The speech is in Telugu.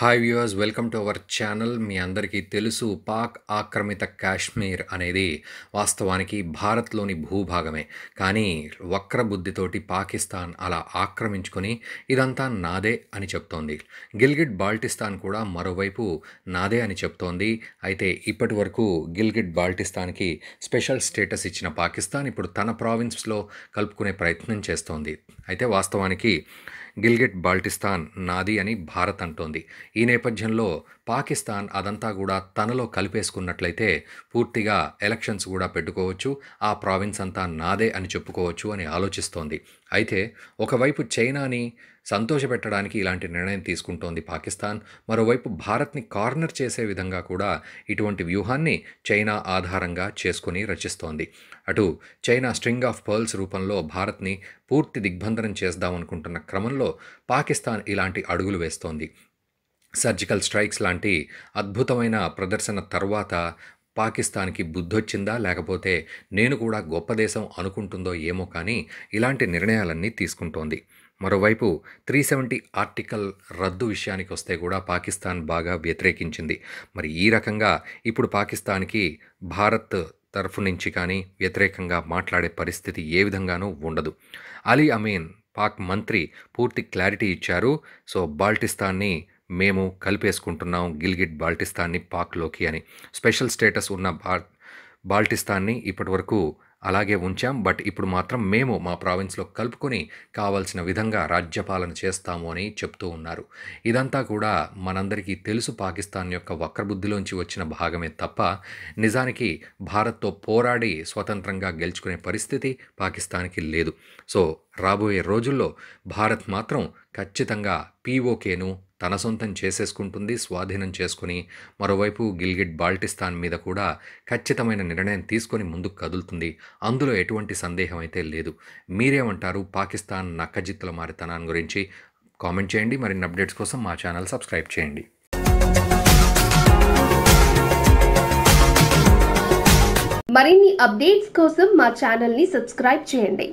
hi viewers welcome to our channel మీ అందరికీ తెలుసు పాక్ ఆక్రమిత కాశ్మీర్ అనేది వాస్తవానికి భారత్లోని భూభాగమే కానీ వక్రబుద్ధితోటి పాకిస్తాన్ అలా ఆక్రమించుకొని ఇదంతా నాదే అని చెప్తోంది గిల్గిట్ బాల్టిస్తాన్ కూడా మరోవైపు నాదే అని చెప్తోంది అయితే ఇప్పటి వరకు గిల్గిట్ బాల్టిస్తాన్కి స్పెషల్ స్టేటస్ ఇచ్చిన పాకిస్తాన్ ఇప్పుడు తన ప్రావిన్స్లో కలుపుకునే ప్రయత్నం చేస్తోంది అయితే వాస్తవానికి గిల్గిట్ బాల్టిస్తాన్ నాది అని భారత్ అంటోంది ఈ నేపథ్యంలో పాకిస్తాన్ అదంతా కూడా తనలో కలిపేసుకున్నట్లయితే పూర్తిగా ఎలక్షన్స్ కూడా పెట్టుకోవచ్చు ఆ ప్రావిన్స్ అంతా నాదే అని చెప్పుకోవచ్చు అని ఆలోచిస్తోంది అయితే ఒకవైపు చైనాని సంతోషపెట్టడానికి ఇలాంటి నిర్ణయం తీసుకుంటోంది పాకిస్తాన్ మరోవైపు భారత్ని కార్నర్ చేసే విధంగా కూడా ఇటువంటి వ్యూహాన్ని చైనా ఆధారంగా చేసుకుని రచిస్తోంది అటు చైనా స్ట్రింగ్ ఆఫ్ పర్ల్స్ రూపంలో భారత్ని పూర్తి దిగ్బంధనం చేద్దామనుకుంటున్న క్రమంలో పాకిస్తాన్ ఇలాంటి అడుగులు వేస్తోంది సర్జికల్ స్ట్రైక్స్ లాంటి అద్భుతమైన ప్రదర్శన తర్వాత పాకిస్తాన్కి బుద్ధొచ్చిందా లేకపోతే నేను కూడా గొప్ప దేశం అనుకుంటుందో ఏమో కానీ ఇలాంటి నిర్ణయాలన్నీ తీసుకుంటోంది మరోవైపు త్రీ సెవెంటీ ఆర్టికల్ రద్దు విషయానికి వస్తే కూడా పాకిస్తాన్ బాగా వ్యతిరేకించింది మరి ఈ రకంగా ఇప్పుడు పాకిస్తాన్కి భారత్ తరఫు నుంచి కానీ వ్యతిరేకంగా మాట్లాడే పరిస్థితి ఏ విధంగానూ ఉండదు అలీ అమీన్ పాక్ మంత్రి పూర్తి క్లారిటీ ఇచ్చారు సో బాల్టిస్తాన్ని మేము కలిపేసుకుంటున్నాం గిల్గిట్ బాల్టిస్తాన్ని పాక్లోకి అని స్పెషల్ స్టేటస్ ఉన్న బా బాల్టిస్తాన్ని ఇప్పటి వరకు అలాగే ఉంచాం బట్ ఇప్పుడు మాత్రం మేము మా ప్రావిన్స్లో కలుపుకొని కావాల్సిన విధంగా రాజ్యపాలన చేస్తాము అని చెప్తూ ఉన్నారు ఇదంతా కూడా మనందరికీ తెలుసు పాకిస్తాన్ యొక్క వక్రబుద్ధిలోంచి వచ్చిన భాగమే తప్ప నిజానికి భారత్తో పోరాడి స్వతంత్రంగా గెలుచుకునే పరిస్థితి పాకిస్తాన్కి లేదు సో రాబోయే రోజుల్లో భారత్ మాత్రం ఖచ్చితంగా పీఓకేను తన సొంతం చేసేసుకుంటుంది స్వాధీనం చేసుకుని మరోవైపు గిల్గిట్ బాల్టిస్తాన్ మీద కూడా ఖచ్చితమైన నిర్ణయం తీసుకొని ముందుకు కదులుతుంది అందులో ఎటువంటి సందేహం అయితే లేదు మీరేమంటారు పాకిస్తాన్ నక్కజిత్తుల మారితనాన్ని గురించి కామెంట్ చేయండి మరిన్ని అప్డేట్స్ కోసం మా ఛానల్ సబ్స్క్రైబ్ చేయండి మరిన్ని అప్డేట్స్ కోసం మా ఛానల్ని సబ్స్క్రైబ్ చేయండి